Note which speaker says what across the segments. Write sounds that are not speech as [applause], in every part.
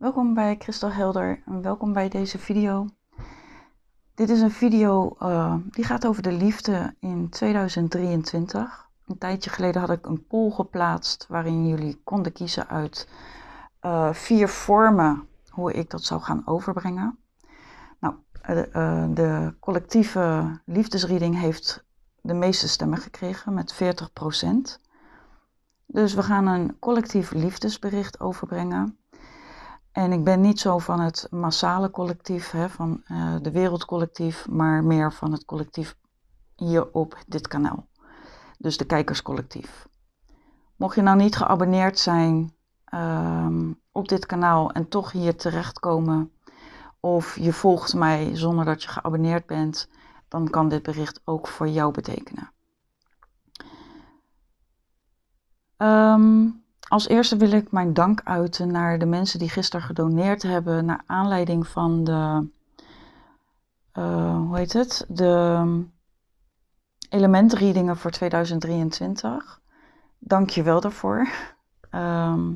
Speaker 1: Welkom bij Christel Helder en welkom bij deze video. Dit is een video eh, die gaat over de liefde in 2023. Een tijdje geleden had ik een poll geplaatst waarin jullie konden kiezen uit eh, vier vormen hoe ik dat zou gaan overbrengen. Nou, eh, de collectieve liefdesreading heeft de meeste stemmen gekregen met 40%. Dus we gaan een collectief liefdesbericht overbrengen. En ik ben niet zo van het massale collectief, hè, van eh, de wereldcollectief, maar meer van het collectief hier op dit kanaal. Dus de kijkerscollectief. Mocht je nou niet geabonneerd zijn ehm, op dit kanaal en toch hier terechtkomen, of je volgt mij zonder dat je geabonneerd bent, dan kan dit bericht ook voor jou betekenen. Um, als eerste wil ik mijn dank uiten naar de mensen die gisteren gedoneerd hebben naar aanleiding van de, eh, hoe heet het, de elementreadingen voor 2023. Dank je wel daarvoor. Ehm,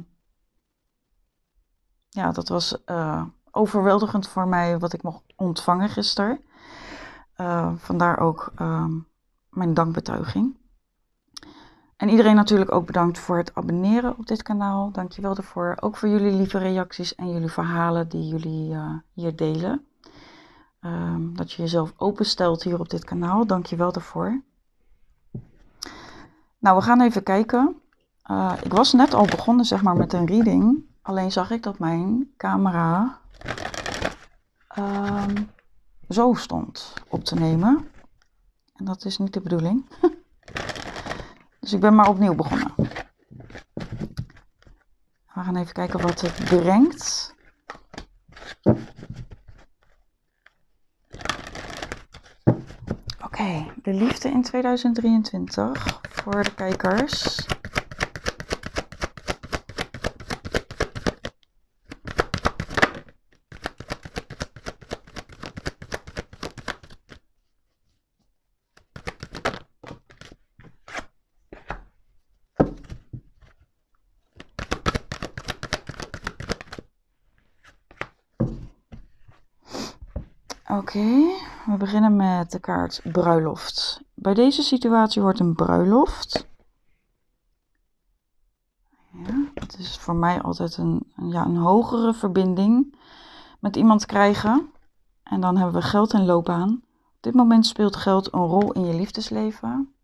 Speaker 1: ja, dat was eh, overweldigend voor mij wat ik mocht ontvangen gisteren. Eh, vandaar ook ehm, mijn dankbetuiging. En iedereen natuurlijk ook bedankt voor het abonneren op dit kanaal. Dankjewel daarvoor. Ook voor jullie lieve reacties en jullie verhalen die jullie eh, hier delen. Ehm, dat je jezelf openstelt hier op dit kanaal. Dankjewel daarvoor. Nou, we gaan even kijken. Eh, ik was net al begonnen zeg maar, met een reading. Alleen zag ik dat mijn camera ehm, zo stond op te nemen. En dat is niet de bedoeling. [laughs] Dus ik ben maar opnieuw begonnen. We gaan even kijken wat het brengt. Oké, de liefde in 2023 voor de kijkers. We beginnen met de kaart bruiloft. Bij deze situatie wordt een bruiloft. Ja, is voor mij altijd een, ja, een hogere verbinding met iemand krijgen. En dan hebben we geld en loopbaan. Op dit moment speelt geld een rol in je liefdesleven.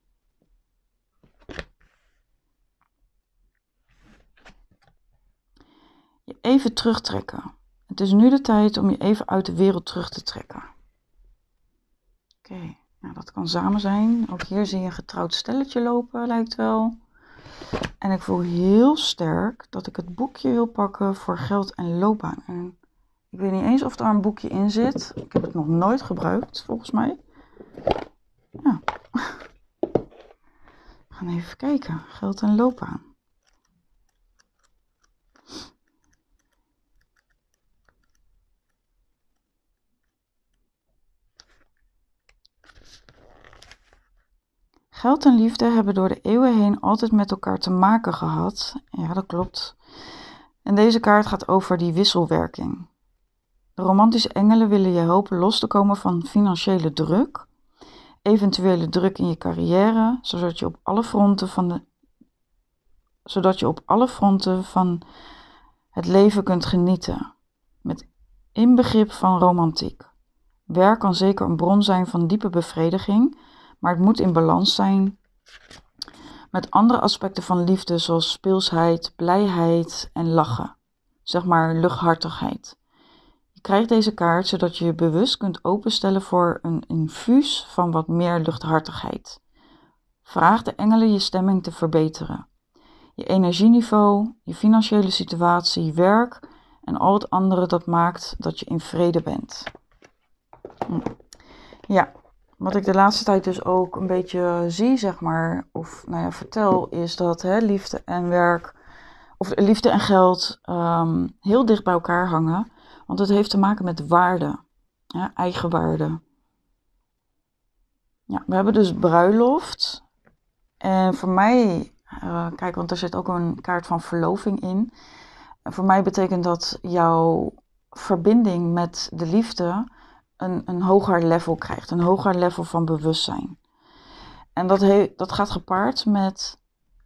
Speaker 1: Je even terugtrekken. Het is nu de tijd om je even uit de wereld terug te trekken. Okay. nou dat kan samen zijn. Ook hier zie je een getrouwd stelletje lopen, lijkt wel. En ik voel heel sterk dat ik het boekje wil pakken voor geld en loopbaan. ik weet niet eens of daar een boekje in zit. Ik heb het nog nooit gebruikt, volgens mij. Ja. Nou. [laughs] We gaan even kijken. Geld en loopbaan. Geld en liefde hebben door de eeuwen heen altijd met elkaar te maken gehad. Ja, dat klopt. En deze kaart gaat over die wisselwerking. De romantische engelen willen je helpen los te komen van financiële druk, eventuele druk in je carrière, zodat je op alle fronten van, de, zodat je op alle fronten van het leven kunt genieten, met inbegrip van romantiek. Werk kan zeker een bron zijn van diepe bevrediging maar het moet in balans zijn met andere aspecten van liefde, zoals speelsheid, blijheid en lachen. Zeg maar luchthartigheid. Je krijgt deze kaart zodat je je bewust kunt openstellen voor een infuus van wat meer luchthartigheid. Vraag de engelen je stemming te verbeteren. Je energieniveau, je financiële situatie, werk en al het andere dat maakt dat je in vrede bent. Hm. Ja, wat ik de laatste tijd dus ook een beetje zie, zeg maar, of nou ja, vertel, is dat hè, liefde en werk, of liefde en geld, ehm, heel dicht bij elkaar hangen. Want het heeft te maken met waarde, ja, eigenwaarde. Ja, we hebben dus bruiloft. En voor mij, eh, kijk, want er zit ook een kaart van verloving in. En voor mij betekent dat jouw verbinding met de liefde een, een hoger level krijgt, een hoger level van bewustzijn. En dat, dat gaat gepaard met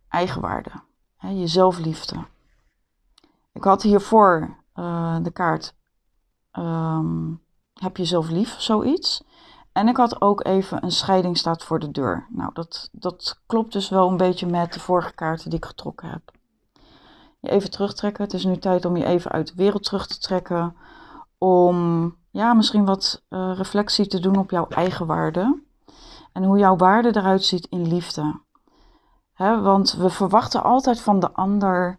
Speaker 1: eigenwaarde, hè, je zelfliefde. Ik had hiervoor eh, de kaart ehm, Heb je zelf lief, zoiets. En ik had ook even een scheiding staat voor de deur. Nou, dat, dat klopt dus wel een beetje met de vorige kaarten die ik getrokken heb. Je even terugtrekken. Het is nu tijd om je even uit de wereld terug te trekken om ja, misschien wat eh, reflectie te doen op jouw eigen waarde. En hoe jouw waarde eruit ziet in liefde. Hè, want we verwachten altijd van de ander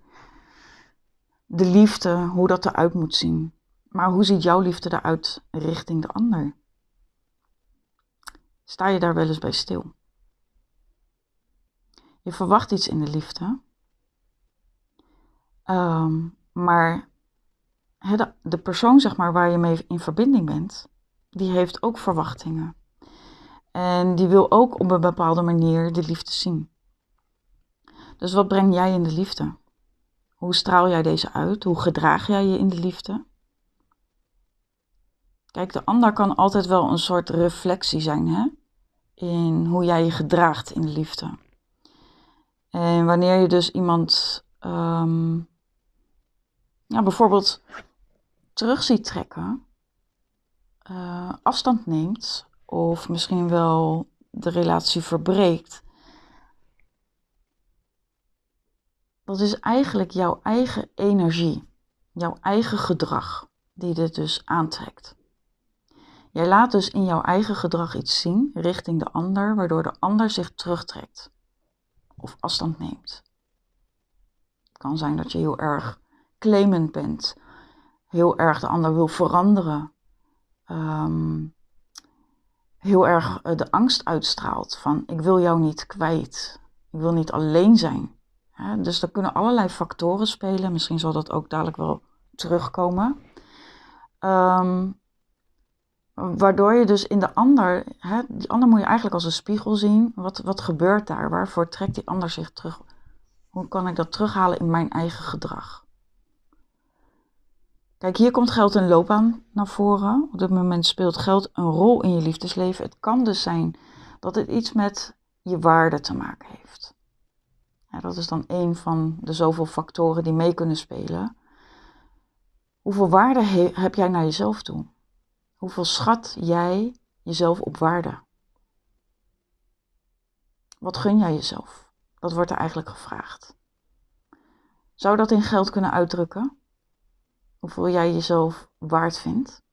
Speaker 1: de liefde, hoe dat eruit moet zien. Maar hoe ziet jouw liefde eruit richting de ander? Sta je daar wel eens bij stil? Je verwacht iets in de liefde, ehm, maar de, de persoon zeg maar, waar je mee in verbinding bent, die heeft ook verwachtingen. En die wil ook op een bepaalde manier de liefde zien. Dus wat breng jij in de liefde? Hoe straal jij deze uit? Hoe gedraag jij je in de liefde? Kijk, de ander kan altijd wel een soort reflectie zijn hè? in hoe jij je gedraagt in de liefde. En wanneer je dus iemand, um, ja, bijvoorbeeld terug ziet trekken, eh, afstand neemt of misschien wel de relatie verbreekt, dat is eigenlijk jouw eigen energie, jouw eigen gedrag die dit dus aantrekt. Jij laat dus in jouw eigen gedrag iets zien richting de ander, waardoor de ander zich terugtrekt of afstand neemt. Het kan zijn dat je heel erg claimend bent heel erg de ander wil veranderen. Ehm, heel erg eh, de angst uitstraalt van ik wil jou niet kwijt. Ik wil niet alleen zijn. dus er kunnen allerlei factoren spelen. Misschien zal dat ook dadelijk wel terugkomen. Ehm, waardoor je dus in de ander, hè, die ander moet je eigenlijk als een spiegel zien. Wat, wat gebeurt daar? Waarvoor trekt die ander zich terug? Hoe kan ik dat terughalen in mijn eigen gedrag? Kijk, hier komt geld en loopbaan naar voren. Op dit moment speelt geld een rol in je liefdesleven. Het kan dus zijn dat het iets met je waarde te maken heeft. Ja, dat is dan een van de zoveel factoren die mee kunnen spelen. Hoeveel waarde heb jij naar jezelf toe? Hoeveel schat jij jezelf op waarde? Wat gun jij jezelf? Dat wordt er eigenlijk gevraagd. Zou dat in geld kunnen uitdrukken? hoeveel jij jezelf waard vindt.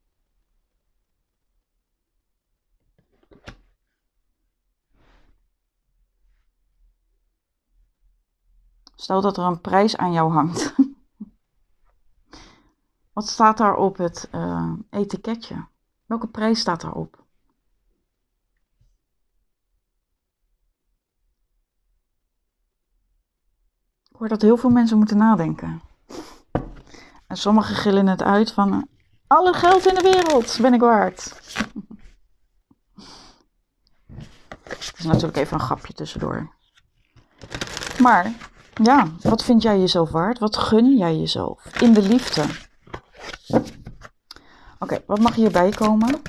Speaker 1: Stel dat er een prijs aan jou hangt. [laughs] Wat staat daar op het eh, etiketje? Welke prijs staat daarop? Ik hoor dat heel veel mensen moeten nadenken. En sommigen gillen het uit van eh, alle geld in de wereld ben ik waard. Dat [laughs] is natuurlijk even een grapje tussendoor. Maar ja, wat vind jij jezelf waard? Wat gun jij jezelf in de liefde? Oké, wat mag hierbij komen?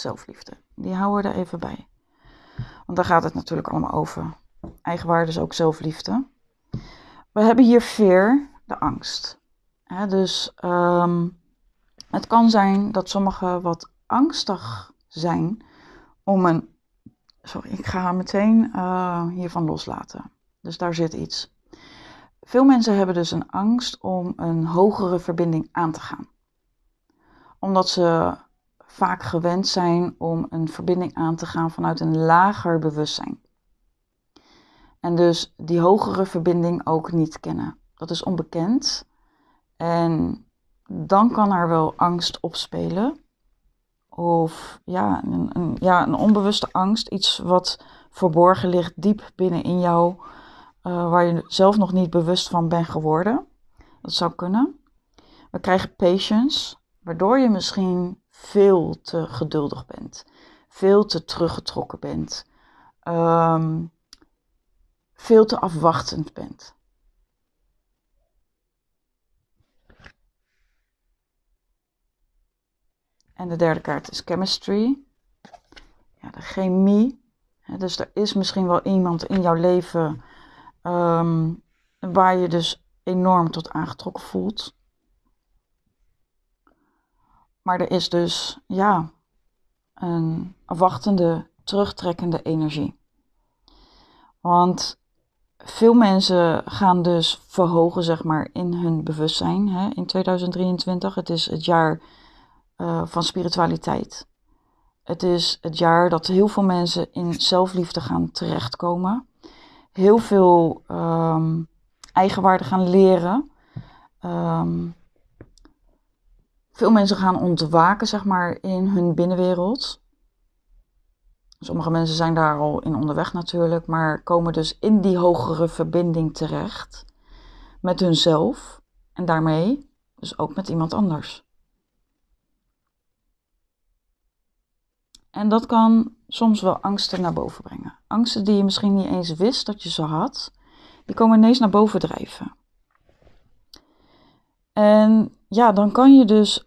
Speaker 1: zelfliefde. Die houden we er even bij. Want daar gaat het natuurlijk allemaal over. Eigenwaarde is ook zelfliefde. We hebben hier veer, de angst. dus ehm, het kan zijn dat sommigen wat angstig zijn om een. Sorry, ik ga haar meteen eh, hiervan loslaten. Dus daar zit iets. Veel mensen hebben dus een angst om een hogere verbinding aan te gaan. Omdat ze vaak gewend zijn om een verbinding aan te gaan vanuit een lager bewustzijn. En dus die hogere verbinding ook niet kennen. Dat is onbekend. En dan kan er wel angst opspelen. Of ja een, ja, een onbewuste angst. Iets wat verborgen ligt diep binnenin jou. Eh, waar je zelf nog niet bewust van bent geworden. Dat zou kunnen. We krijgen patience. Waardoor je misschien veel te geduldig bent, veel te teruggetrokken bent, ehm, veel te afwachtend bent. En de derde kaart is chemistry. Ja, de chemie. Dus er is misschien wel iemand in jouw leven ehm, waar je dus enorm tot aangetrokken voelt. Maar er is dus, ja, een wachtende, terugtrekkende energie. Want veel mensen gaan dus verhogen, zeg maar, in hun bewustzijn hè, in 2023. Het is het jaar eh, van spiritualiteit. Het is het jaar dat heel veel mensen in zelfliefde gaan terechtkomen. Heel veel um, eigenwaarde gaan leren. Um, veel mensen gaan ontwaken, zeg maar, in hun binnenwereld. Sommige mensen zijn daar al in onderweg natuurlijk, maar komen dus in die hogere verbinding terecht met hunzelf en daarmee dus ook met iemand anders. En dat kan soms wel angsten naar boven brengen. Angsten die je misschien niet eens wist dat je ze had, die komen ineens naar boven drijven. En ja, dan kan je dus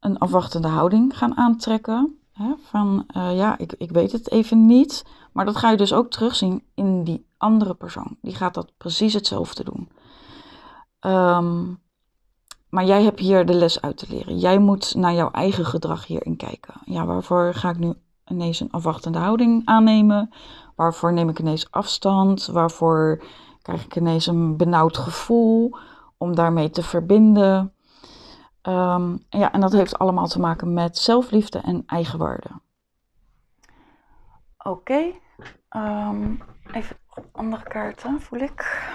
Speaker 1: een afwachtende houding gaan aantrekken. Hè, van eh, ja, ik, ik weet het even niet. Maar dat ga je dus ook terugzien in die andere persoon. Die gaat dat precies hetzelfde doen. Ehm, maar jij hebt hier de les uit te leren. Jij moet naar jouw eigen gedrag hierin kijken. Ja, waarvoor ga ik nu ineens een afwachtende houding aannemen? Waarvoor neem ik ineens afstand? Waarvoor krijg ik ineens een benauwd gevoel om daarmee te verbinden? Ehm, ja, en dat heeft allemaal te maken met zelfliefde en eigenwaarde. Oké, ehm, even andere kaarten voel ik.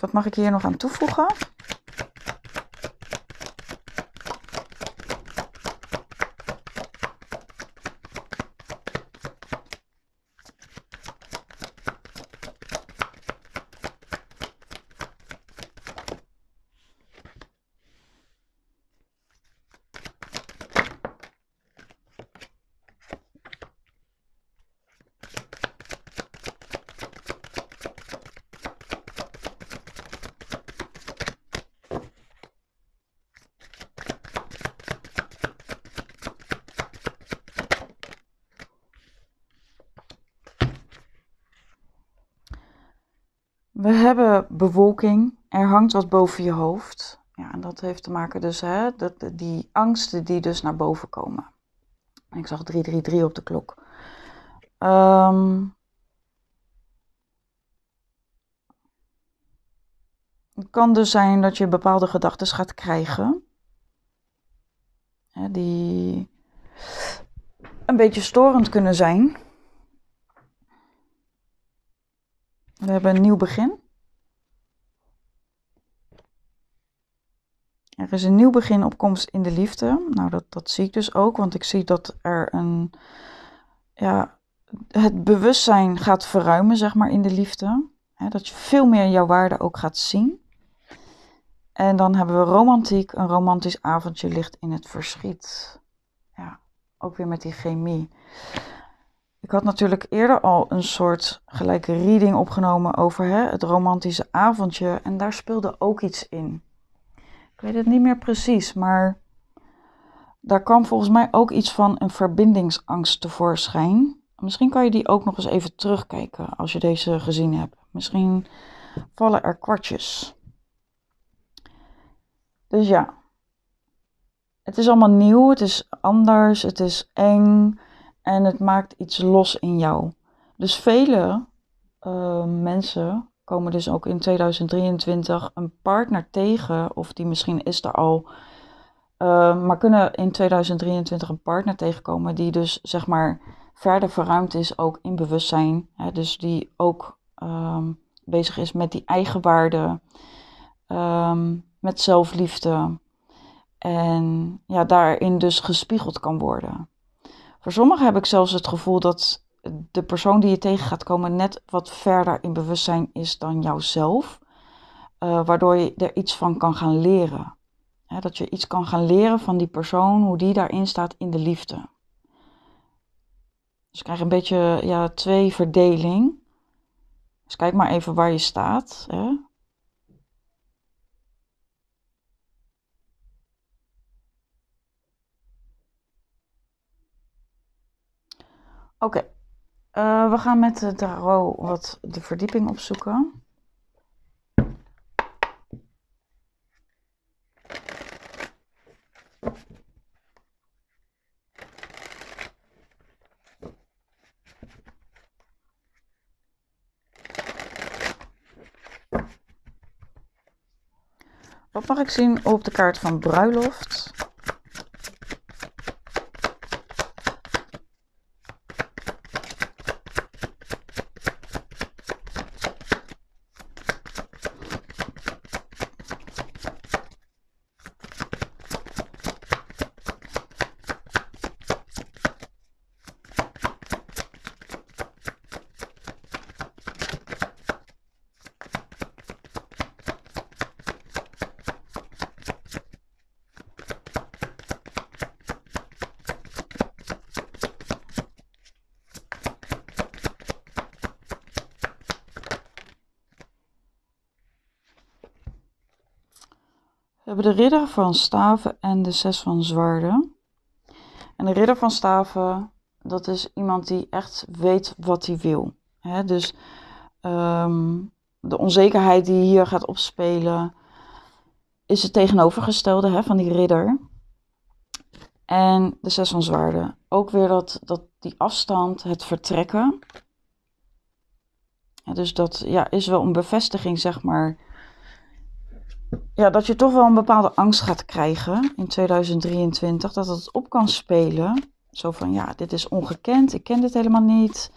Speaker 1: wat mag ik hier nog aan toevoegen? hebben bewolking, er hangt wat boven je hoofd. Ja, en dat heeft te maken dus, hè, dat, die angsten die dus naar boven komen. Ik zag 333 op de klok. Ehm, het kan dus zijn dat je bepaalde gedachten gaat krijgen. Hè, die een beetje storend kunnen zijn. We hebben een nieuw begin. Er is een nieuw begin op komst in de liefde. Nou, dat, dat zie ik dus ook, want ik zie dat er een. Ja, het bewustzijn gaat verruimen, zeg maar, in de liefde. dat je veel meer jouw waarde ook gaat zien. En dan hebben we romantiek. Een romantisch avondje ligt in het verschiet. Ja, ook weer met die chemie. Ik had natuurlijk eerder al een soort gelijke reading opgenomen over het romantische avondje. En daar speelde ook iets in. Ik weet het niet meer precies, maar daar kwam volgens mij ook iets van een verbindingsangst tevoorschijn. Misschien kan je die ook nog eens even terugkijken als je deze gezien hebt. Misschien vallen er kwartjes. Dus ja, het is allemaal nieuw, het is anders, het is eng en het maakt iets los in jou. Dus vele eh, mensen komen dus ook in 2023 een partner tegen, of die misschien is er al, eh, maar kunnen in 2023 een partner tegenkomen die dus zeg maar verder verruimd is ook in bewustzijn. Hè, dus die ook ehm, bezig is met die eigenwaarde, um, ehm, met zelfliefde. En ja, daarin dus gespiegeld kan worden. Voor sommigen heb ik zelfs het gevoel dat de persoon die je tegen gaat komen net wat verder in bewustzijn is dan jouzelf. Eh, waardoor je er iets van kan gaan leren. dat je iets kan gaan leren van die persoon, hoe die daarin staat in de liefde. Dus krijg een beetje ja, twee verdeling. Dus kijk maar even waar je staat. Hè. Oké, uh, we gaan met de tarot wat de verdieping opzoeken. Wat mag ik zien op de kaart van bruiloft? hebben de ridder van staven en de zes van zwaarden. En de ridder van staven, dat is iemand die echt weet wat hij wil. dus ehm, de onzekerheid die hier gaat opspelen, is het tegenovergestelde van die ridder. En de zes van zwaarden. Ook weer dat, dat die afstand, het vertrekken. Ja, dus dat ja, is wel een bevestiging, zeg maar, ja, dat je toch wel een bepaalde angst gaat krijgen in 2023. Dat het op kan spelen. Zo van, ja, dit is ongekend. Ik ken dit helemaal niet.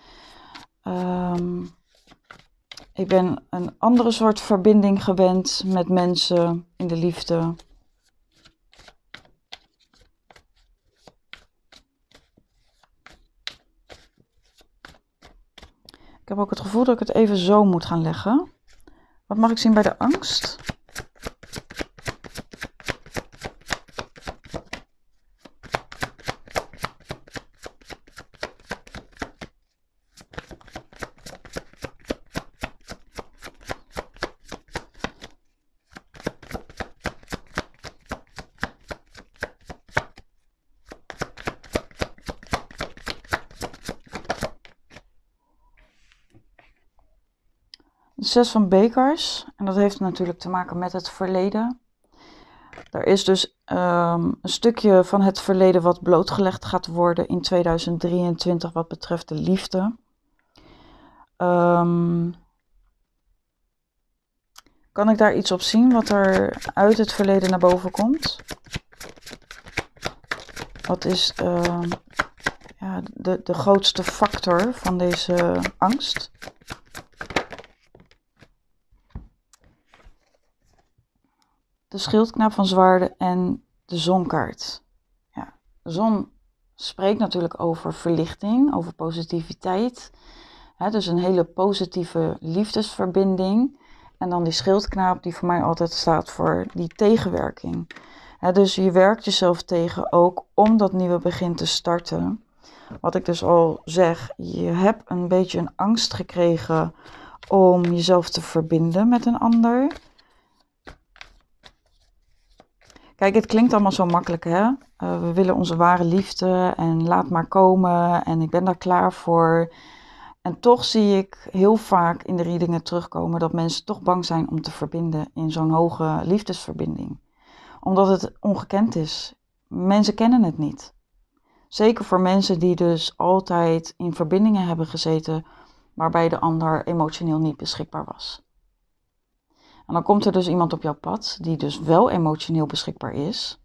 Speaker 1: Ehm, ik ben een andere soort verbinding gewend met mensen in de liefde. Ik heb ook het gevoel dat ik het even zo moet gaan leggen. Wat mag ik zien bij de angst? zes van bekers. En dat heeft natuurlijk te maken met het verleden. Er is dus ehm, een stukje van het verleden wat blootgelegd gaat worden in 2023 wat betreft de liefde. Ehm, kan ik daar iets op zien wat er uit het verleden naar boven komt? Wat is ehm, ja, de, de grootste factor van deze angst? de schildknaap van Zwaarden en de zonkaart. Ja, de zon spreekt natuurlijk over verlichting, over positiviteit. dus een hele positieve liefdesverbinding. En dan die schildknaap die voor mij altijd staat voor die tegenwerking. dus je werkt jezelf tegen ook om dat nieuwe begin te starten. Wat ik dus al zeg, je hebt een beetje een angst gekregen om jezelf te verbinden met een ander. Kijk, het klinkt allemaal zo makkelijk, hè? Eh, we willen onze ware liefde en laat maar komen en ik ben daar klaar voor. En toch zie ik heel vaak in de readingen terugkomen dat mensen toch bang zijn om te verbinden in zo'n hoge liefdesverbinding. Omdat het ongekend is. Mensen kennen het niet. Zeker voor mensen die dus altijd in verbindingen hebben gezeten waarbij de ander emotioneel niet beschikbaar was. En dan komt er dus iemand op jouw pad die dus wel emotioneel beschikbaar is.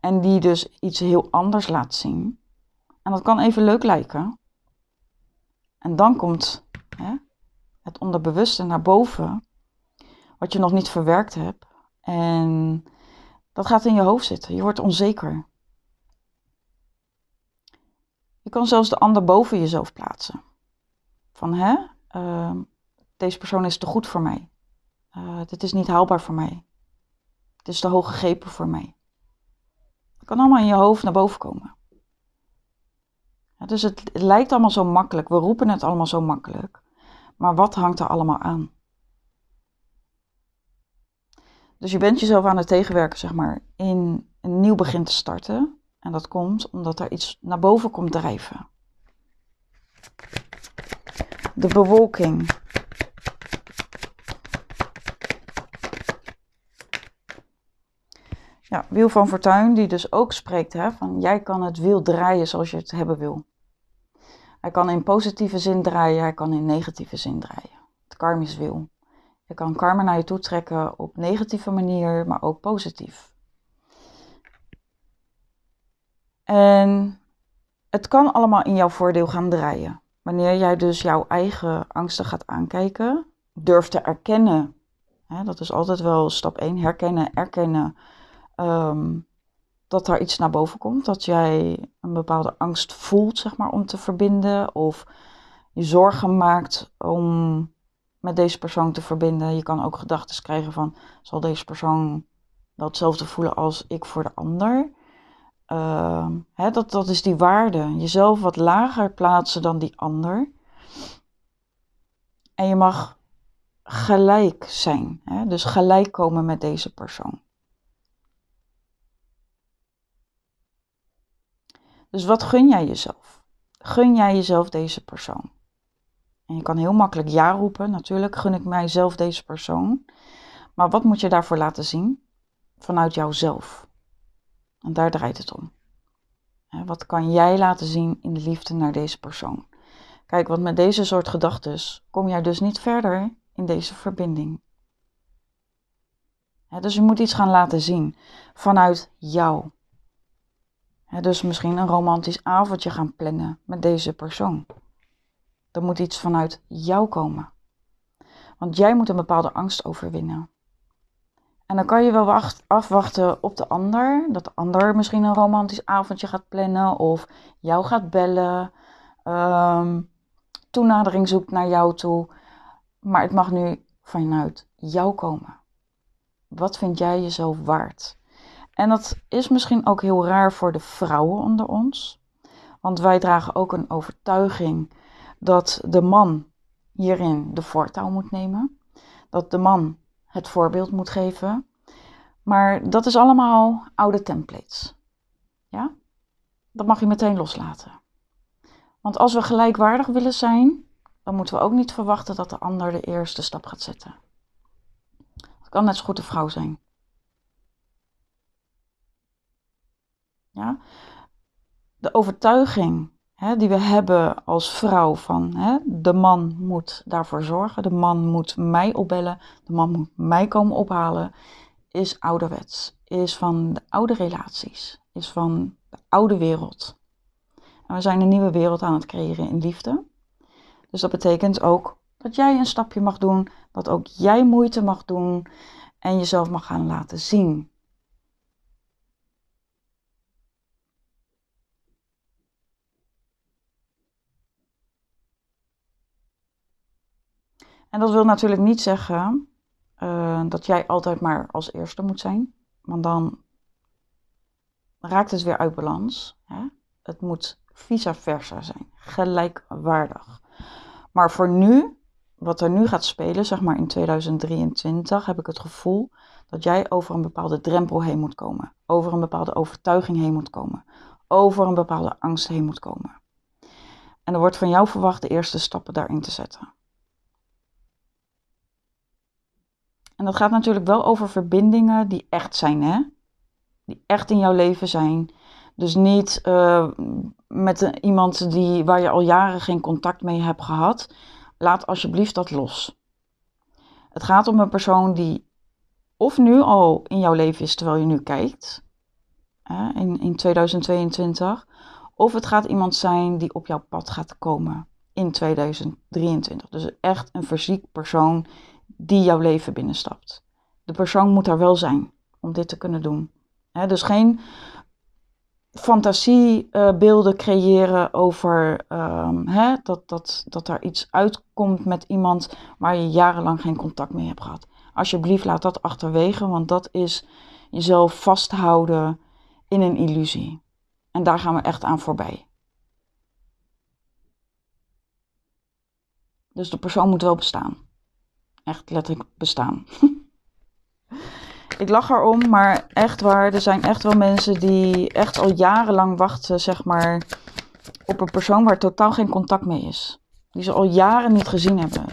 Speaker 1: En die dus iets heel anders laat zien. En dat kan even leuk lijken. En dan komt hè, het onderbewuste naar boven, wat je nog niet verwerkt hebt. En dat gaat in je hoofd zitten. Je wordt onzeker. Je kan zelfs de ander boven jezelf plaatsen. Van hè, ehm, deze persoon is te goed voor mij. Eh, dit is niet haalbaar voor mij. Het is te hoog gegrepen voor mij. Het kan allemaal in je hoofd naar boven komen. Ja, dus het, het lijkt allemaal zo makkelijk. We roepen het allemaal zo makkelijk. Maar wat hangt er allemaal aan? Dus je bent jezelf aan het tegenwerken, zeg maar, in een nieuw begin te starten. En dat komt omdat er iets naar boven komt drijven. De bewolking. Ja, Wiel van Fortuin, die dus ook spreekt hè, van jij kan het wiel draaien zoals je het hebben wil. Hij kan in positieve zin draaien, hij kan in negatieve zin draaien. Het karmisch wiel. Je kan karma naar je toe trekken op negatieve manier, maar ook positief. En het kan allemaal in jouw voordeel gaan draaien. Wanneer jij dus jouw eigen angsten gaat aankijken, durft te erkennen. Hè, dat is altijd wel stap 1, herkennen, erkennen Ehm, dat daar iets naar boven komt. Dat jij een bepaalde angst voelt, zeg maar, om te verbinden. Of je zorgen maakt om met deze persoon te verbinden. Je kan ook gedachten krijgen van, zal deze persoon wel hetzelfde voelen als ik voor de ander? Ehm, hè, dat, dat is die waarde. Jezelf wat lager plaatsen dan die ander. En je mag gelijk zijn. Hè? Dus gelijk komen met deze persoon. Dus wat gun jij jezelf? Gun jij jezelf deze persoon? En je kan heel makkelijk ja roepen. Natuurlijk gun ik mijzelf deze persoon. Maar wat moet je daarvoor laten zien? Vanuit jouzelf. En daar draait het om. Wat kan jij laten zien in de liefde naar deze persoon? Kijk, want met deze soort gedachten kom jij dus niet verder in deze verbinding. dus je moet iets gaan laten zien vanuit jou dus misschien een romantisch avondje gaan plannen met deze persoon. Er moet iets vanuit jou komen. Want jij moet een bepaalde angst overwinnen. En dan kan je wel afwachten op de ander. Dat de ander misschien een romantisch avondje gaat plannen. Of jou gaat bellen. Um, toenadering zoekt naar jou toe. Maar het mag nu vanuit jou komen. Wat vind jij jezelf waard? En dat is misschien ook heel raar voor de vrouwen onder ons. Want wij dragen ook een overtuiging dat de man hierin de voortouw moet nemen. Dat de man het voorbeeld moet geven. Maar dat is allemaal oude templates. Ja? Dat mag je meteen loslaten. Want als we gelijkwaardig willen zijn, dan moeten we ook niet verwachten dat de ander de eerste stap gaat zetten. Het kan net zo goed de vrouw zijn. Ja? De overtuiging hè, die we hebben als vrouw van hè, de man moet daarvoor zorgen, de man moet mij opbellen, de man moet mij komen ophalen, is ouderwets, is van de oude relaties, is van de oude wereld. we zijn een nieuwe wereld aan het creëren in liefde. Dus dat betekent ook dat jij een stapje mag doen, dat ook jij moeite mag doen en jezelf mag gaan laten zien. En dat wil natuurlijk niet zeggen eh, dat jij altijd maar als eerste moet zijn, want dan raakt het weer uit balans. Hè? Het moet vice versa zijn, gelijkwaardig. Maar voor nu, wat er nu gaat spelen, zeg maar in 2023, heb ik het gevoel dat jij over een bepaalde drempel heen moet komen, over een bepaalde overtuiging heen moet komen, over een bepaalde angst heen moet komen. En er wordt van jou verwacht de eerste stappen daarin te zetten. En dat gaat natuurlijk wel over verbindingen die echt zijn, hè? Die echt in jouw leven zijn. Dus niet eh, met iemand die, waar je al jaren geen contact mee hebt gehad. Laat alsjeblieft dat los. Het gaat om een persoon die of nu al in jouw leven is terwijl je nu kijkt, hè, in, in 2022. Of het gaat iemand zijn die op jouw pad gaat komen in 2023. Dus echt een fysiek persoon die jouw leven binnenstapt. De persoon moet daar wel zijn om dit te kunnen doen. dus geen fantasiebeelden eh, creëren over ehm, dat, dat, dat er iets uitkomt met iemand waar je jarenlang geen contact mee hebt gehad. Alsjeblieft, laat dat achterwege, want dat is jezelf vasthouden in een illusie. En daar gaan we echt aan voorbij. Dus de persoon moet wel bestaan. Echt letterlijk bestaan. [laughs] ik lach erom, maar echt waar, er zijn echt wel mensen die echt al jarenlang wachten, zeg maar, op een persoon waar totaal geen contact mee is. Die ze al jaren niet gezien hebben.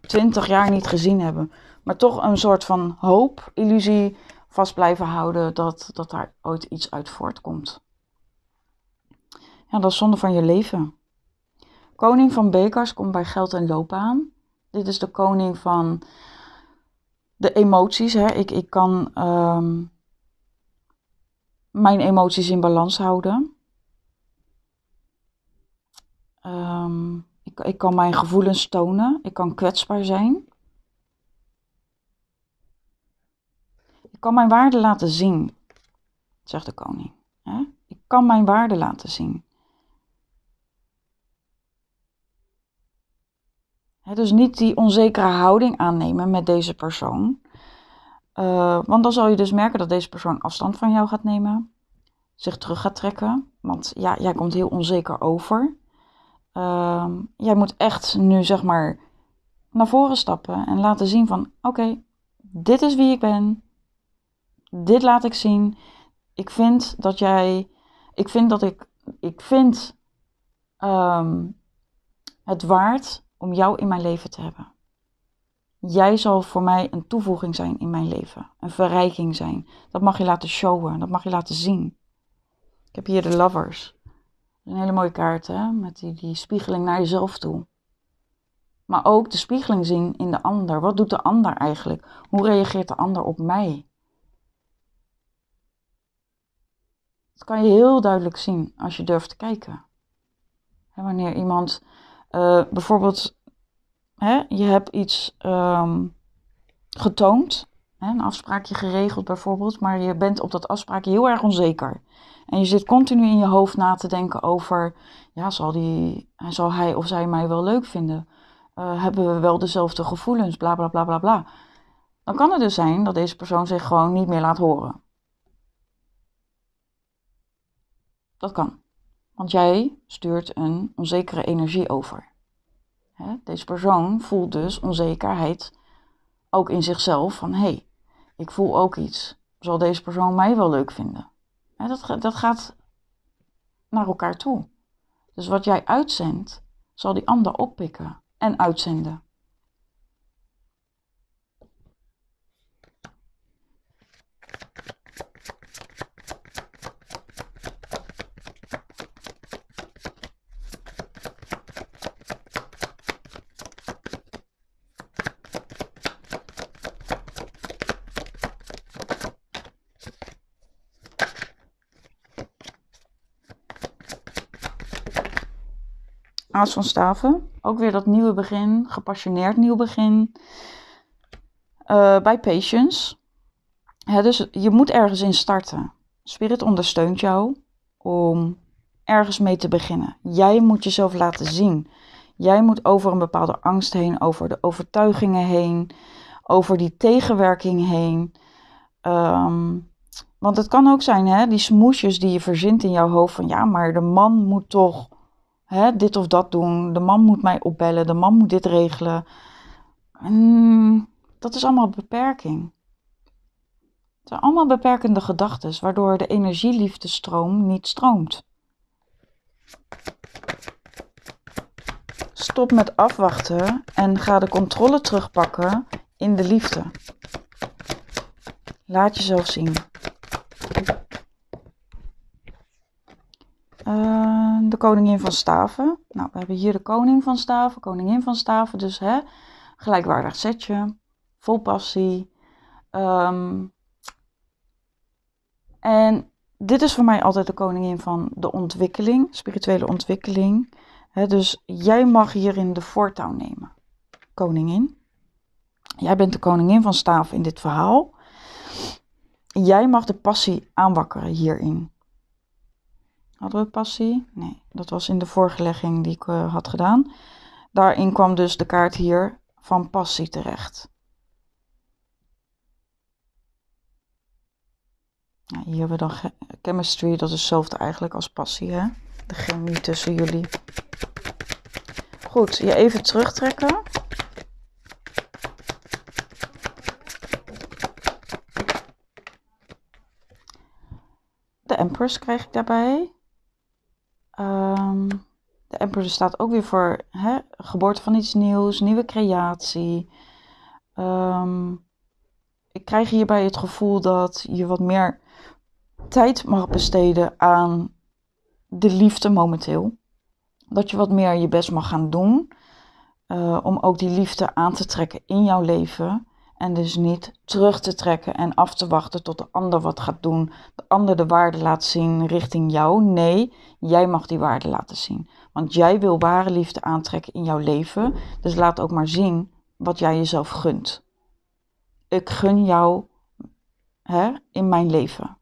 Speaker 1: Twintig jaar niet gezien hebben. Maar toch een soort van hoop, illusie vast blijven houden dat, dat daar ooit iets uit voortkomt. Ja, dat is zonde van je leven. Koning van Bekers komt bij Geld en Loop aan. Dit is de koning van de emoties. Hè. Ik, ik kan ehm, mijn emoties in balans houden. Ehm, ik, ik kan mijn gevoelens tonen. Ik kan kwetsbaar zijn. Ik kan mijn waarde laten zien, zegt de koning. Ik kan mijn waarde laten zien. dus niet die onzekere houding aannemen met deze persoon. Eh, want dan zal je dus merken dat deze persoon afstand van jou gaat nemen, zich terug gaat trekken. Want ja, jij komt heel onzeker over. Ehm, jij moet echt nu zeg maar naar voren stappen en laten zien van oké, dit is wie ik ben. Dit laat ik zien. Ik vind dat jij. Ik vind dat ik. Ik vind ehm, het waard om jou in mijn leven te hebben. Jij zal voor mij een toevoeging zijn in mijn leven, een verrijking zijn. Dat mag je laten showen, dat mag je laten zien. Ik heb hier de Lovers. een hele mooie kaart, hè? Met die, die spiegeling naar jezelf toe. Maar ook de spiegeling zien in de ander. Wat doet de ander eigenlijk? Hoe reageert de ander op mij? Dat kan je heel duidelijk zien als je durft te kijken. En wanneer iemand eh, bijvoorbeeld, hè, je hebt iets ehm, getoond, hè, een afspraakje geregeld bijvoorbeeld, maar je bent op dat afspraakje heel erg onzeker. En je zit continu in je hoofd na te denken over, ja, zal, die, zal hij of zij mij wel leuk vinden? Eh, hebben we wel dezelfde gevoelens? Bla bla bla bla bla. Dan kan het dus zijn dat deze persoon zich gewoon niet meer laat horen. Dat kan. Want jij stuurt een onzekere energie over. Deze persoon voelt dus onzekerheid ook in zichzelf van hé, hey, ik voel ook iets. Zal deze persoon mij wel leuk vinden? Dat, dat gaat naar elkaar toe. Dus wat jij uitzendt, zal die ander oppikken en uitzenden. van Staven. Ook weer dat nieuwe begin, gepassioneerd nieuw begin. Eh, bij Patience. Hè, dus je moet ergens in starten. Spirit ondersteunt jou om ergens mee te beginnen. Jij moet jezelf laten zien. Jij moet over een bepaalde angst heen, over de overtuigingen heen, over die tegenwerking heen. Ehm, want het kan ook zijn, hè, die smoesjes die je verzint in jouw hoofd van ja, maar de man moet toch dit of dat doen. De man moet mij opbellen, de man moet dit regelen. dat is allemaal beperking. Het zijn allemaal beperkende gedachten, waardoor de energieliefdestroom niet stroomt. Stop met afwachten en ga de controle terugpakken in de liefde. Laat jezelf zien. koningin van staven. Nou, we hebben hier de koning van staven, koningin van staven. Dus hè, gelijkwaardig setje, vol passie. Ehm, en dit is voor mij altijd de koningin van de ontwikkeling, spirituele ontwikkeling. dus jij mag hierin de voortouw nemen, koningin. Jij bent de koningin van staven in dit verhaal. Jij mag de passie aanwakkeren hierin. Hadden we passie? Nee, dat was in de voorgelegging die ik eh, had gedaan. Daarin kwam dus de kaart hier van passie terecht. hier hebben we dan chemistry, dat is hetzelfde eigenlijk als passie, hè? De chemie tussen jullie. Goed, je even terugtrekken. De Empress krijg ik daarbij. Ehm, de Emperor staat ook weer voor hè, geboorte van iets nieuws, nieuwe creatie. Ehm, ik krijg hierbij het gevoel dat je wat meer tijd mag besteden aan de liefde momenteel. Dat je wat meer je best mag gaan doen eh, om ook die liefde aan te trekken in jouw leven. En dus niet terug te trekken en af te wachten tot de ander wat gaat doen. De ander de waarde laat zien richting jou. Nee, jij mag die waarde laten zien. Want jij wil ware liefde aantrekken in jouw leven. Dus laat ook maar zien wat jij jezelf gunt. Ik gun jou hè, in mijn leven.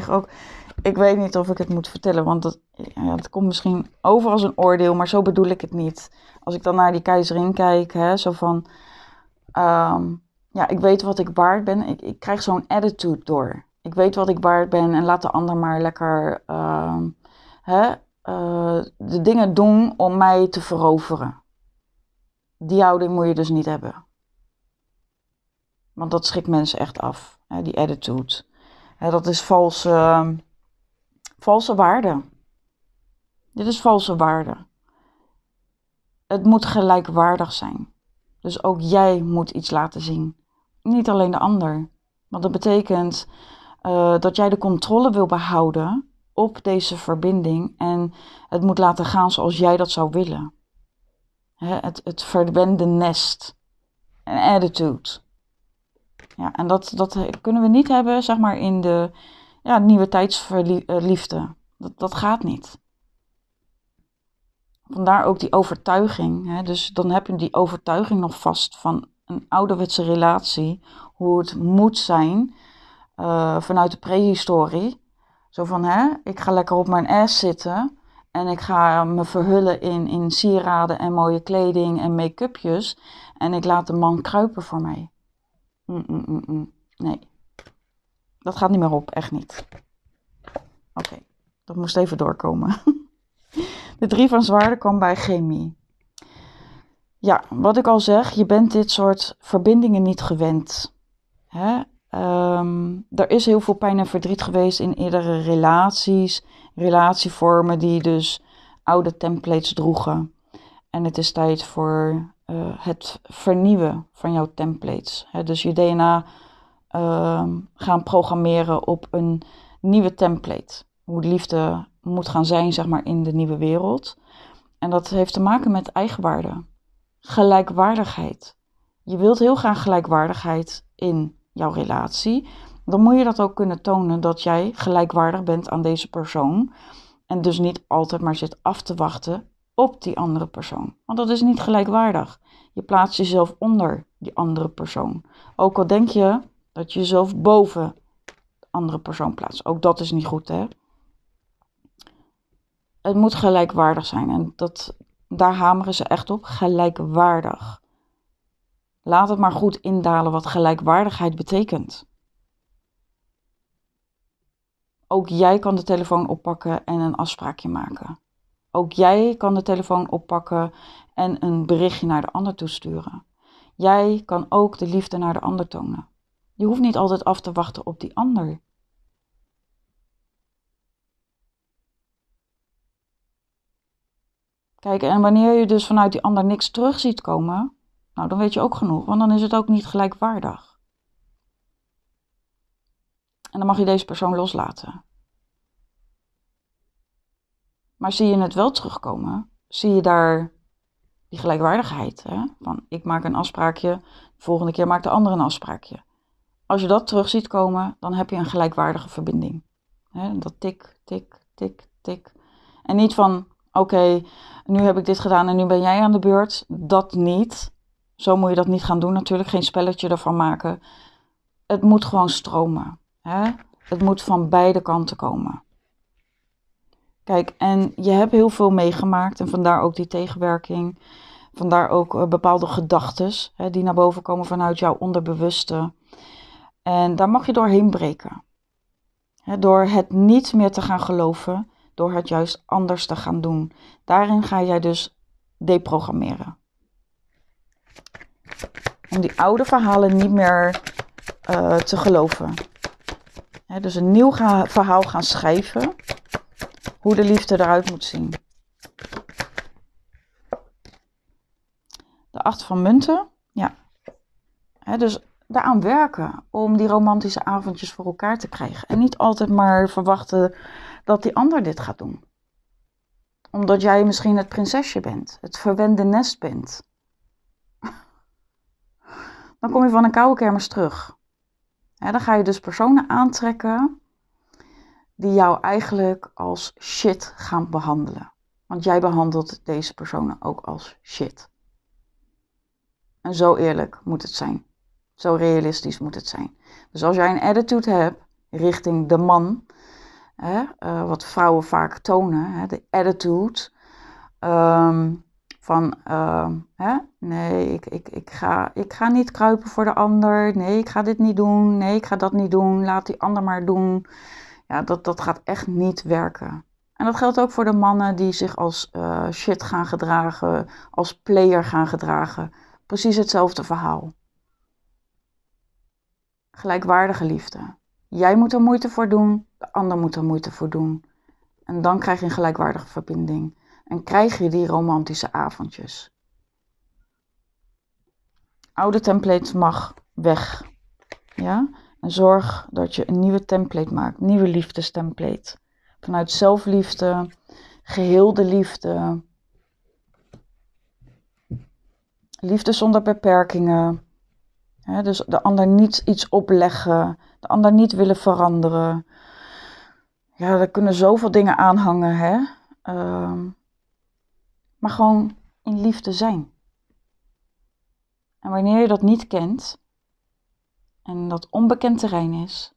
Speaker 1: krijg ook. Ik weet niet of ik het moet vertellen, want dat, ja, het komt misschien over als een oordeel, maar zo bedoel ik het niet. Als ik dan naar die keizerin kijk, hè, zo van. Ehm, ja, ik weet wat ik waard ben. Ik, ik krijg zo'n attitude door. Ik weet wat ik waard ben en laat de ander maar lekker ehm, hè, eh, de dingen doen om mij te veroveren. Die houding moet je dus niet hebben. Want dat schrikt mensen echt af, hè, die attitude dat is valse, ehm, valse waarde. Dit is valse waarde. Het moet gelijkwaardig zijn. Dus ook jij moet iets laten zien. Niet alleen de ander. Want dat betekent eh, dat jij de controle wil behouden op deze verbinding en het moet laten gaan zoals jij dat zou willen. het, het verwende nest, een attitude. Ja, en dat, dat kunnen we niet hebben, zeg maar, in de ja, nieuwe tijdsliefde. Eh, dat, dat gaat niet. Vandaar ook die overtuiging. Hè? Dus dan heb je die overtuiging nog vast van een ouderwetse relatie. Hoe het moet zijn eh, vanuit de prehistorie. Zo van, hè, ik ga lekker op mijn ass zitten. En ik ga me verhullen in, in sieraden en mooie kleding en make-upjes. En ik laat de man kruipen voor mij. Mm, mm, mm, nee. Dat gaat niet meer op, echt niet. Oké, dat moest even doorkomen. [laughs] De drie van zwaarden kwam bij chemie. Ja, wat ik al zeg, je bent dit soort verbindingen niet gewend. Hè? Ehm, er is heel veel pijn en verdriet geweest in eerdere relaties, relatievormen die dus oude templates droegen. En het is tijd voor eh, het vernieuwen van jouw templates. dus je DNA ehm, gaan programmeren op een nieuwe template. Hoe liefde moet gaan zijn, zeg maar, in de nieuwe wereld. En dat heeft te maken met eigenwaarde, gelijkwaardigheid. Je wilt heel graag gelijkwaardigheid in jouw relatie. Dan moet je dat ook kunnen tonen dat jij gelijkwaardig bent aan deze persoon. En dus niet altijd maar zit af te wachten op die andere persoon. Want dat is niet gelijkwaardig. Je plaatst jezelf onder die andere persoon. Ook al denk je dat je jezelf boven de andere persoon plaatst. Ook dat is niet goed, hè? Het moet gelijkwaardig zijn. En dat, daar hameren ze echt op. Gelijkwaardig. Laat het maar goed indalen wat gelijkwaardigheid betekent. Ook jij kan de telefoon oppakken en een afspraakje maken. Ook jij kan de telefoon oppakken en een berichtje naar de ander toesturen. Jij kan ook de liefde naar de ander tonen. Je hoeft niet altijd af te wachten op die ander. Kijk, en wanneer je dus vanuit die ander niks terug ziet komen, nou dan weet je ook genoeg, want dan is het ook niet gelijkwaardig. En dan mag je deze persoon loslaten. Maar zie je het wel terugkomen, zie je daar die gelijkwaardigheid. Hè? Van ik maak een afspraakje, de volgende keer maakt de ander een afspraakje. Als je dat terug ziet komen, dan heb je een gelijkwaardige verbinding. Hè? Dat tik, tik, tik, tik. En niet van oké, nu heb ik dit gedaan en nu ben jij aan de beurt. Dat niet. Zo moet je dat niet gaan doen natuurlijk. Geen spelletje ervan maken. Het moet gewoon stromen. Hè? Het moet van beide kanten komen. Kijk, en je hebt heel veel meegemaakt en vandaar ook die tegenwerking. Vandaar ook eh, bepaalde gedachten die naar boven komen vanuit jouw onderbewuste. En daar mag je doorheen breken. door het niet meer te gaan geloven, door het juist anders te gaan doen. Daarin ga jij dus deprogrammeren. Om die oude verhalen niet meer eh, te geloven. dus een nieuw verhaal gaan schrijven hoe de liefde eruit moet zien. De acht van munten, ja. dus daaraan werken om die romantische avondjes voor elkaar te krijgen. En niet altijd maar verwachten dat die ander dit gaat doen. Omdat jij misschien het prinsesje bent, het verwende nest bent. Dan kom je van een koude kermis terug. dan ga je dus personen aantrekken die jou eigenlijk als shit gaan behandelen. Want jij behandelt deze personen ook als shit. En zo eerlijk moet het zijn. Zo realistisch moet het zijn. Dus als jij een attitude hebt richting de man, hè, eh, wat vrouwen vaak tonen, hè, de attitude ehm, van ehm, hè, nee, ik, ik, ik, ga, ik ga niet kruipen voor de ander, nee, ik ga dit niet doen, nee, ik ga dat niet doen, laat die ander maar doen. Ja, dat, dat gaat echt niet werken. En dat geldt ook voor de mannen die zich als eh, shit gaan gedragen, als player gaan gedragen. Precies hetzelfde verhaal. Gelijkwaardige liefde. Jij moet er moeite voor doen, de ander moet er moeite voor doen. En dan krijg je een gelijkwaardige verbinding. En krijg je die romantische avondjes. Oude templates mag weg. Ja? En zorg dat je een nieuwe template maakt, nieuwe liefdestemplate. Vanuit zelfliefde, geheelde liefde. Liefde zonder beperkingen. hè, dus de ander niet iets opleggen, de ander niet willen veranderen. Ja, er kunnen zoveel dingen aan hangen, hè. Ehm, maar gewoon in liefde zijn. En wanneer je dat niet kent, en dat onbekend terrein is,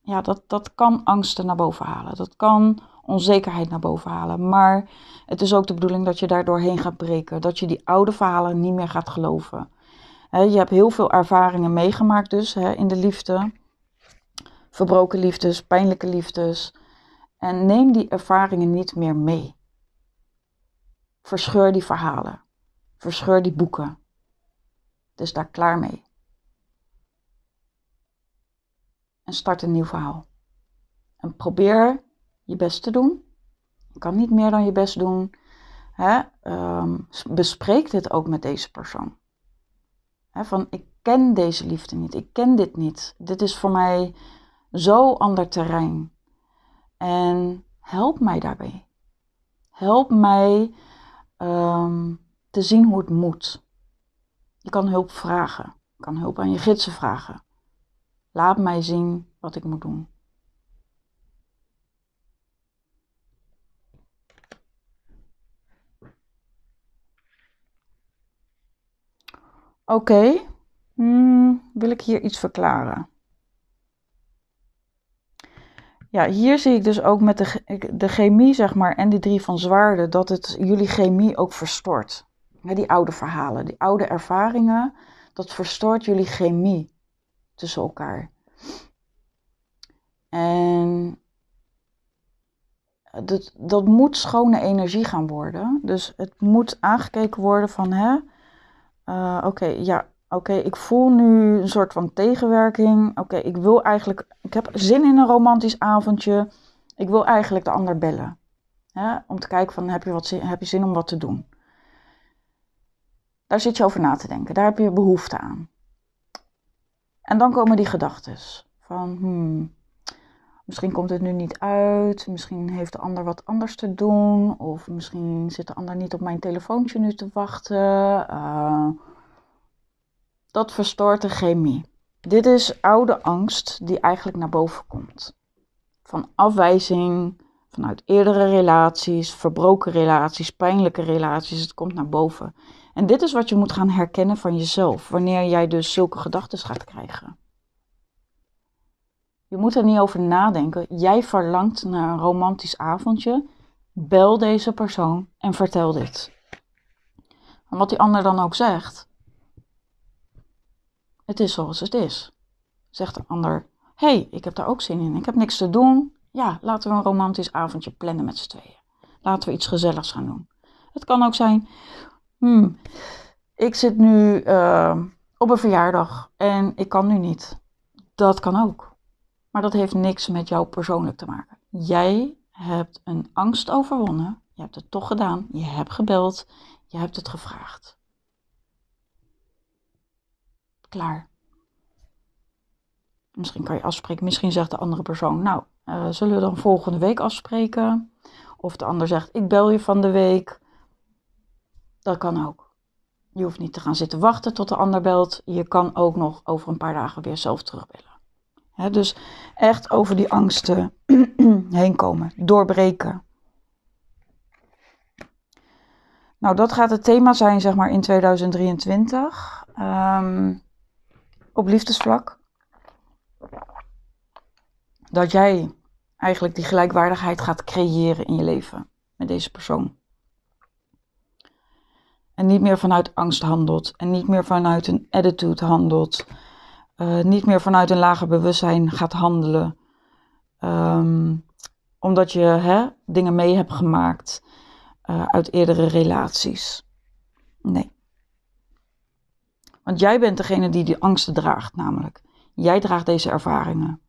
Speaker 1: ja, dat, dat kan angsten naar boven halen. Dat kan onzekerheid naar boven halen. Maar het is ook de bedoeling dat je daar doorheen gaat breken. Dat je die oude verhalen niet meer gaat geloven. je hebt heel veel ervaringen meegemaakt dus in de liefde. Verbroken liefdes, pijnlijke liefdes. En neem die ervaringen niet meer mee. Verscheur die verhalen. Verscheur die boeken. Dus daar klaar mee. en start een nieuw verhaal. En probeer je best te doen. Je kan niet meer dan je best doen. Hè? Ehm, bespreek dit ook met deze persoon. Hè, van ik ken deze liefde niet, ik ken dit niet. Dit is voor mij zo ander terrein. En help mij daarbij. Help mij ehm, te zien hoe het moet. Je kan hulp vragen. Je kan hulp aan je gidsen vragen. Laat mij zien wat ik moet doen. Oké, hmm, wil ik hier iets verklaren? Ja, hier zie ik dus ook met de, de chemie, zeg maar, en die drie van zwaarden, dat het jullie chemie ook verstoort. die oude verhalen, die oude ervaringen, dat verstoort jullie chemie tussen elkaar. En dat, dat moet schone energie gaan worden. Dus het moet aangekeken worden van, hè, eh, oké, ja, oké, ik voel nu een soort van tegenwerking. Oké, ik wil eigenlijk, ik heb zin in een romantisch avondje. Ik wil eigenlijk de ander bellen. Hè, om te kijken van, heb je, wat zin, heb je zin om wat te doen? Daar zit je over na te denken. Daar heb je behoefte aan. En dan komen die gedachten van, hmm, misschien komt het nu niet uit, misschien heeft de ander wat anders te doen, of misschien zit de ander niet op mijn telefoontje nu te wachten. Eh, dat verstoort de chemie. Dit is oude angst die eigenlijk naar boven komt. Van afwijzing, vanuit eerdere relaties, verbroken relaties, pijnlijke relaties, het komt naar boven. En dit is wat je moet gaan herkennen van jezelf, wanneer jij dus zulke gedachten gaat krijgen. Je moet er niet over nadenken. Jij verlangt naar een romantisch avondje. Bel deze persoon en vertel dit. En wat die ander dan ook zegt, het is zoals het is. Zegt de ander, hé, hey, ik heb daar ook zin in. Ik heb niks te doen. Ja, laten we een romantisch avondje plannen met z'n tweeën. Laten we iets gezelligs gaan doen. Het kan ook zijn, hmm, ik zit nu eh, op een verjaardag en ik kan nu niet. Dat kan ook. Maar dat heeft niks met jou persoonlijk te maken. Jij hebt een angst overwonnen. Je hebt het toch gedaan. Je hebt gebeld. Je hebt het gevraagd. Klaar. Misschien kan je afspreken. Misschien zegt de andere persoon: Nou, eh, zullen we dan volgende week afspreken? Of de ander zegt: Ik bel je van de week. Dat kan ook. Je hoeft niet te gaan zitten wachten tot de ander belt. Je kan ook nog over een paar dagen weer zelf terugbellen. dus echt over die angsten [clears throat] heen komen, doorbreken. Nou, dat gaat het thema zijn, zeg maar, in 2023. Ehm, op liefdesvlak. Dat jij eigenlijk die gelijkwaardigheid gaat creëren in je leven met deze persoon. En niet meer vanuit angst handelt. En niet meer vanuit een attitude handelt. Eh, niet meer vanuit een lager bewustzijn gaat handelen. Ehm, omdat je hè, dingen mee hebt gemaakt eh, uit eerdere relaties. Nee. Want jij bent degene die die angsten draagt, namelijk. Jij draagt deze ervaringen.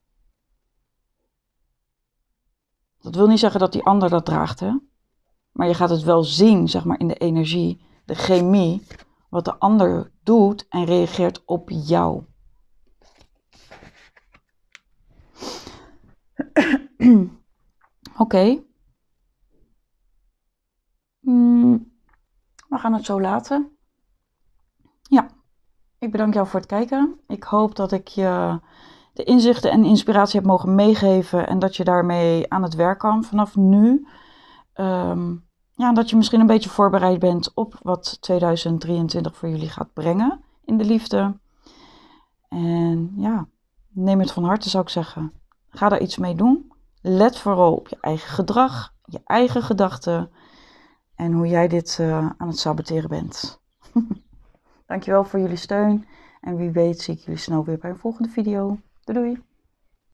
Speaker 1: Dat wil niet zeggen dat die ander dat draagt, hè? Maar je gaat het wel zien, zeg maar, in de energie de chemie, wat de ander doet en reageert op jou. [clears throat] Oké. Hmm, we gaan het zo laten. Ja, ik bedank jou voor het kijken. Ik hoop dat ik je de inzichten en inspiratie heb mogen meegeven en dat je daarmee aan het werk kan vanaf nu. Ehm, ja, dat je misschien een beetje voorbereid bent op wat 2023 voor jullie gaat brengen in de liefde. En ja, neem het van harte zou ik zeggen. Ga daar iets mee doen. Let vooral op je eigen gedrag, je eigen gedachten en hoe jij dit eh, aan het saboteren bent. [laughs] Dankjewel voor jullie steun en wie weet zie ik jullie snel weer bij een volgende video. Doei doei!